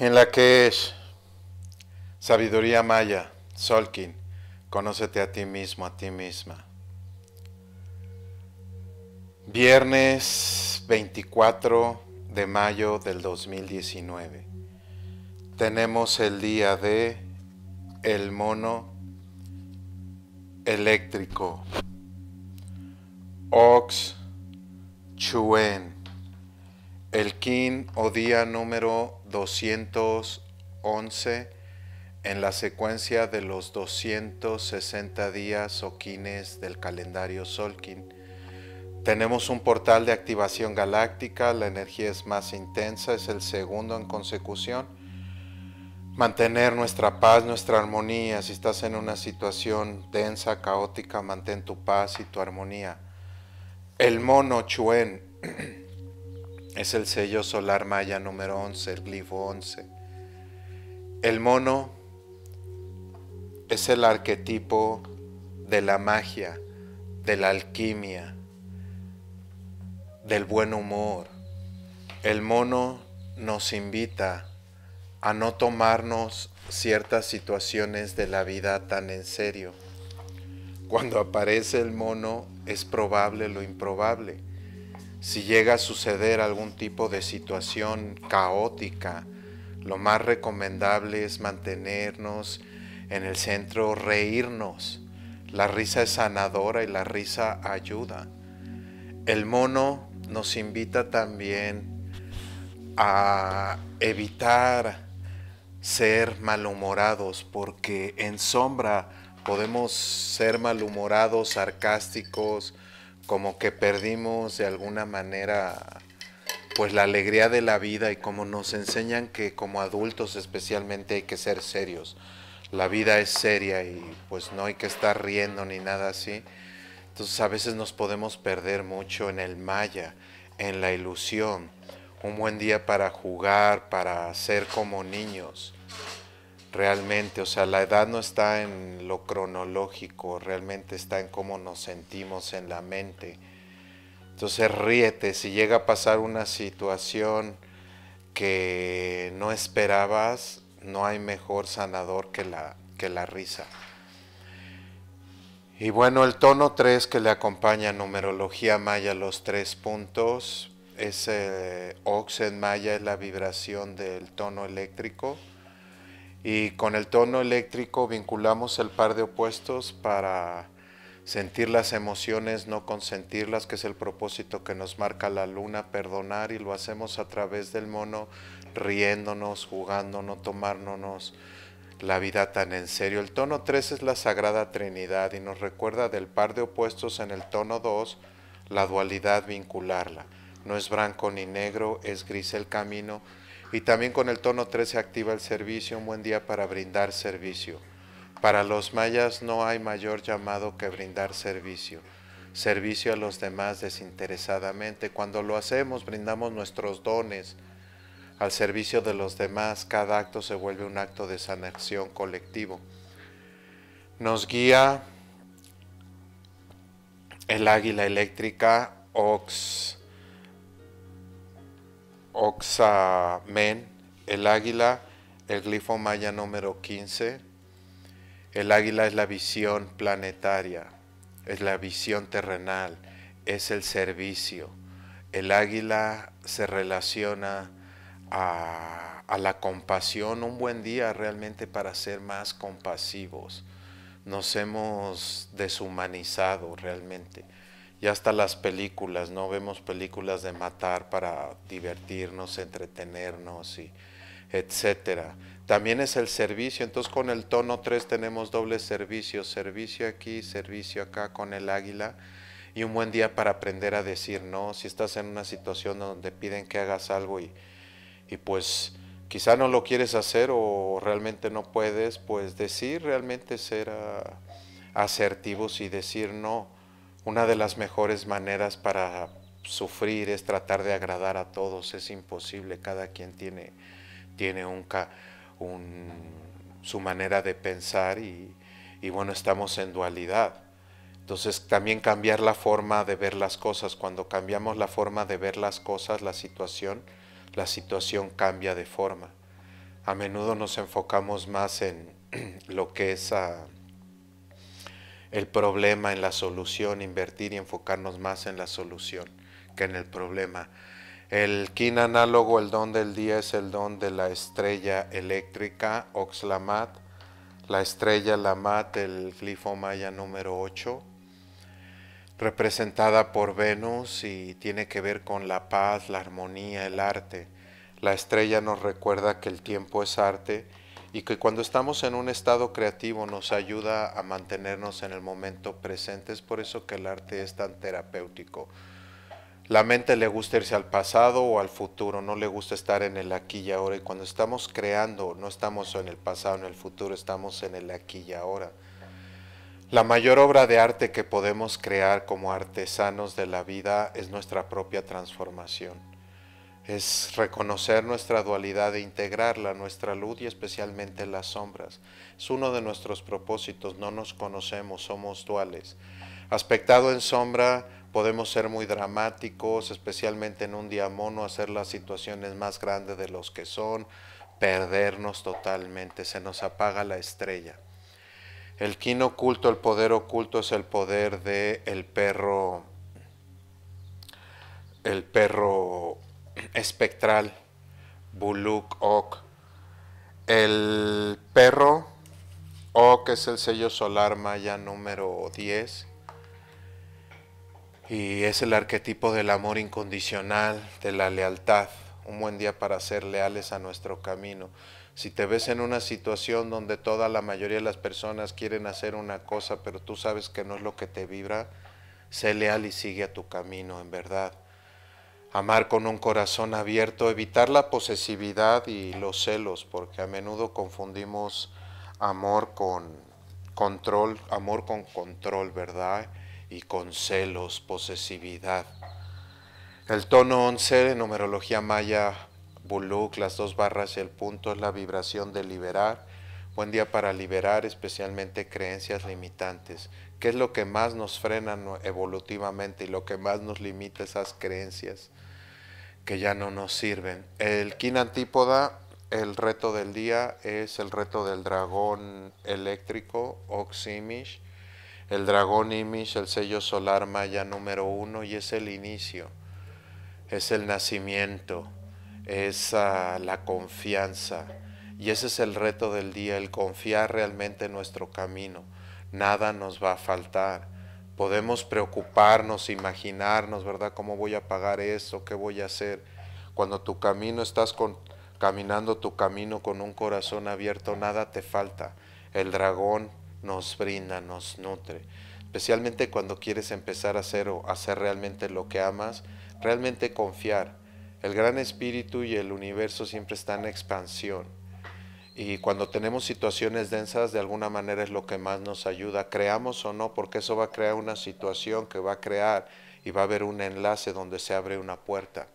en la que es sabiduría maya, Solkin, conócete a ti mismo, a ti misma. Viernes 24 de mayo del 2019. Tenemos el día de el mono eléctrico. Ox Chuen. El kin o día número 211 en la secuencia de los 260 días o quines del calendario Solkin. Tenemos un portal de activación galáctica, la energía es más intensa, es el segundo en consecución. Mantener nuestra paz, nuestra armonía. Si estás en una situación densa, caótica, mantén tu paz y tu armonía. El mono Chuen. Es el sello solar maya número 11, el glifo 11. El mono es el arquetipo de la magia, de la alquimia, del buen humor. El mono nos invita a no tomarnos ciertas situaciones de la vida tan en serio. Cuando aparece el mono es probable lo improbable si llega a suceder algún tipo de situación caótica, lo más recomendable es mantenernos en el centro, reírnos. La risa es sanadora y la risa ayuda. El mono nos invita también a evitar ser malhumorados porque en sombra podemos ser malhumorados, sarcásticos, como que perdimos de alguna manera pues la alegría de la vida y como nos enseñan que como adultos especialmente hay que ser serios. La vida es seria y pues no hay que estar riendo ni nada así. Entonces a veces nos podemos perder mucho en el maya, en la ilusión. Un buen día para jugar, para ser como niños realmente, o sea, la edad no está en lo cronológico, realmente está en cómo nos sentimos en la mente. Entonces ríete, si llega a pasar una situación que no esperabas, no hay mejor sanador que la, risa. Y bueno, el tono 3 que le acompaña numerología maya, los tres puntos, es eh, Oxen maya, es la vibración del tono eléctrico. Y con el tono eléctrico vinculamos el par de opuestos para sentir las emociones, no consentirlas, que es el propósito que nos marca la luna, perdonar y lo hacemos a través del mono, riéndonos, jugándonos, tomándonos la vida tan en serio. El tono 3 es la Sagrada Trinidad y nos recuerda del par de opuestos en el tono 2, la dualidad vincularla. No es blanco ni negro, es gris el camino, y también con el tono 3 se activa el servicio, un buen día para brindar servicio. Para los mayas no hay mayor llamado que brindar servicio. Servicio a los demás desinteresadamente. Cuando lo hacemos, brindamos nuestros dones al servicio de los demás. Cada acto se vuelve un acto de sanación colectivo. Nos guía el águila eléctrica Ox. Oxamen, el águila, el glifo maya número 15. El águila es la visión planetaria, es la visión terrenal, es el servicio. El águila se relaciona a, a, la compasión, un buen día realmente para ser más compasivos. Nos hemos deshumanizado realmente y hasta las películas, ¿no? Vemos películas de matar para divertirnos, entretenernos y etcétera. También es el servicio, entonces con el tono 3 tenemos doble servicio, servicio aquí, servicio acá con el águila y un buen día para aprender a decir no, si estás en una situación donde piden que hagas algo y, y pues quizá no lo quieres hacer o realmente no puedes, pues decir realmente ser asertivos y decir no una de las mejores maneras para sufrir es tratar de agradar a todos, es imposible, cada quien tiene, tiene un, su manera de pensar y, bueno, estamos en dualidad. Entonces también cambiar la forma de ver las cosas, cuando cambiamos la forma de ver las cosas, la situación, la situación cambia de forma. A menudo nos enfocamos más en lo que es el problema en la solución, invertir y enfocarnos más en la solución que en el problema. El kin análogo, el don del día, es el don de la estrella eléctrica, Oxlamat, la estrella Lamat, el glifo maya número 8, representada por Venus y tiene que ver con la paz, la armonía, el arte. La estrella nos recuerda que el tiempo es arte y que cuando estamos en un estado creativo nos ayuda a mantenernos en el momento presente. Es por eso que el arte es tan terapéutico. La mente le gusta irse al pasado o al futuro, no le gusta estar en el aquí y ahora. Y cuando estamos creando, no estamos en el pasado, en el futuro, estamos en el aquí y ahora. La mayor obra de arte que podemos crear como artesanos de la vida es nuestra propia transformación es reconocer nuestra dualidad e integrarla, nuestra luz y especialmente las sombras. Es uno de nuestros propósitos, no nos conocemos, somos duales. Aspectado en sombra, podemos ser muy dramáticos, especialmente en un día mono, hacer las situaciones más grandes de los que son, perdernos totalmente, se nos apaga la estrella. El kin oculto, el poder oculto es el poder de el perro el perro espectral, Buluk Ok. El perro Ok es el sello solar maya número 10. Y es el arquetipo del amor incondicional, de la lealtad. Un buen día para ser leales a nuestro camino. Si te ves en una situación donde toda la mayoría de las personas quieren hacer una cosa, pero tú sabes que no es lo que te vibra, sé leal y sigue a tu camino, en verdad amar con un corazón abierto, evitar la posesividad y los celos, porque a menudo confundimos amor con control, amor con control, ¿verdad? Y con celos, posesividad. El tono 11 de numerología maya, Buluk, las dos barras y el punto es la vibración de liberar. Buen día para liberar especialmente creencias limitantes. ¿Qué es lo que más nos frena evolutivamente y lo que más nos limita esas creencias que ya no nos sirven? El Kin Antípoda, el reto del día es el reto del dragón eléctrico, Oximish, el dragón Imish, el sello solar maya número uno, y es el inicio, es el nacimiento, es ah, la confianza. Y ese es el reto del día, el confiar realmente en nuestro camino nada nos va a faltar. Podemos preocuparnos, imaginarnos, ¿verdad? ¿Cómo voy a pagar eso? ¿Qué voy a hacer? Cuando tu camino estás caminando tu camino con un corazón abierto, nada te falta. El dragón nos brinda, nos nutre. Especialmente cuando quieres empezar a hacer o hacer realmente lo que amas, realmente confiar. El gran espíritu y el universo siempre están en expansión y cuando tenemos situaciones densas, de alguna manera es lo que más nos ayuda, creamos o no, porque eso va a crear una situación que va a crear y va a haber un enlace donde se abre una puerta.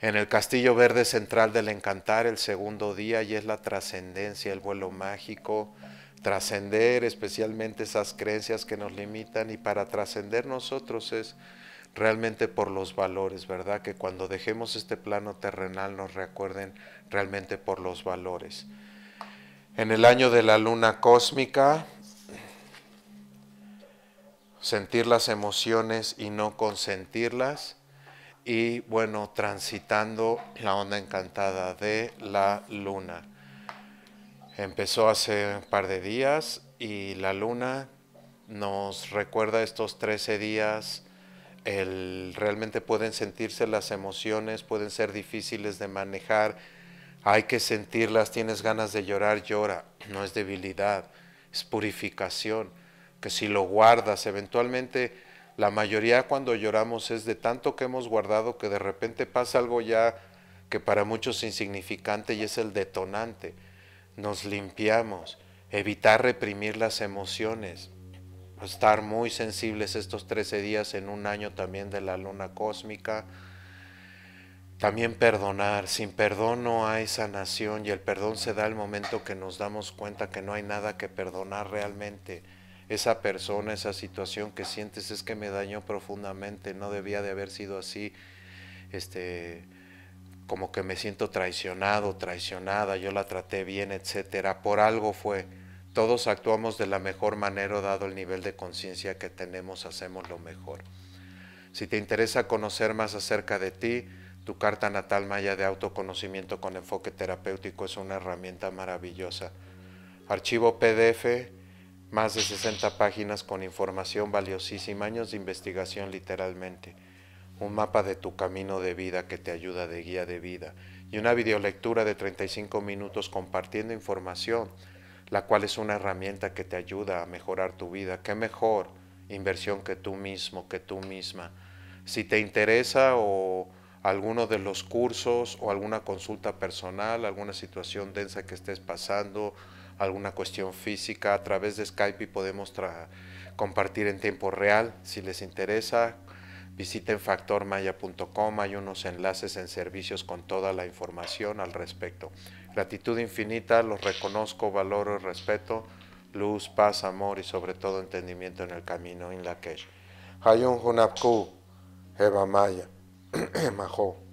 En el Castillo Verde Central del Encantar, el segundo día, y es la trascendencia, el vuelo mágico, trascender especialmente esas creencias que nos limitan y para trascender nosotros es realmente por los valores, ¿verdad? Que cuando dejemos este plano terrenal nos recuerden realmente por los valores. En el año de la luna cósmica, sentir las emociones y no consentirlas. Y bueno, transitando la onda encantada de la luna. Empezó hace un par de días y la luna nos recuerda estos 13 días. El, realmente pueden sentirse las emociones, pueden ser difíciles de manejar, hay que sentirlas, tienes ganas de llorar, llora, no es debilidad, es purificación, que si lo guardas, eventualmente la mayoría cuando lloramos es de tanto que hemos guardado que de repente pasa algo ya que para muchos es insignificante y es el detonante. Nos limpiamos, evitar reprimir las emociones, estar muy sensibles estos 13 días en un año también de la luna cósmica, también perdonar. Sin perdón no hay sanación y el perdón se da el momento que nos damos cuenta que no hay nada que perdonar realmente. Esa persona, esa situación que sientes es que me dañó profundamente, no debía de haber sido así. Este, como que me siento traicionado, traicionada, yo la traté bien, etcétera. Por algo fue. Todos actuamos de la mejor manera dado el nivel de conciencia que tenemos, hacemos lo mejor. Si te interesa conocer más acerca de ti, tu carta natal maya de autoconocimiento con enfoque terapéutico es una herramienta maravillosa. Archivo PDF, más de 60 páginas con información valiosísima, años de investigación literalmente. Un mapa de tu camino de vida que te ayuda de guía de vida. Y una videolectura de 35 minutos compartiendo información, la cual es una herramienta que te ayuda a mejorar tu vida. ¿Qué mejor inversión que tú mismo, que tú misma? Si te interesa o alguno de los cursos o alguna consulta personal, alguna situación densa que estés pasando, alguna cuestión física, a través de Skype y podemos compartir en tiempo real. Si les interesa, visiten factormaya.com, hay unos enlaces en servicios con toda la información al respecto. Gratitud infinita, los reconozco, valoro y respeto, luz, paz, amor y sobre todo entendimiento en el camino, In la que. Hayun Hunapku, Eva Maya. Majo.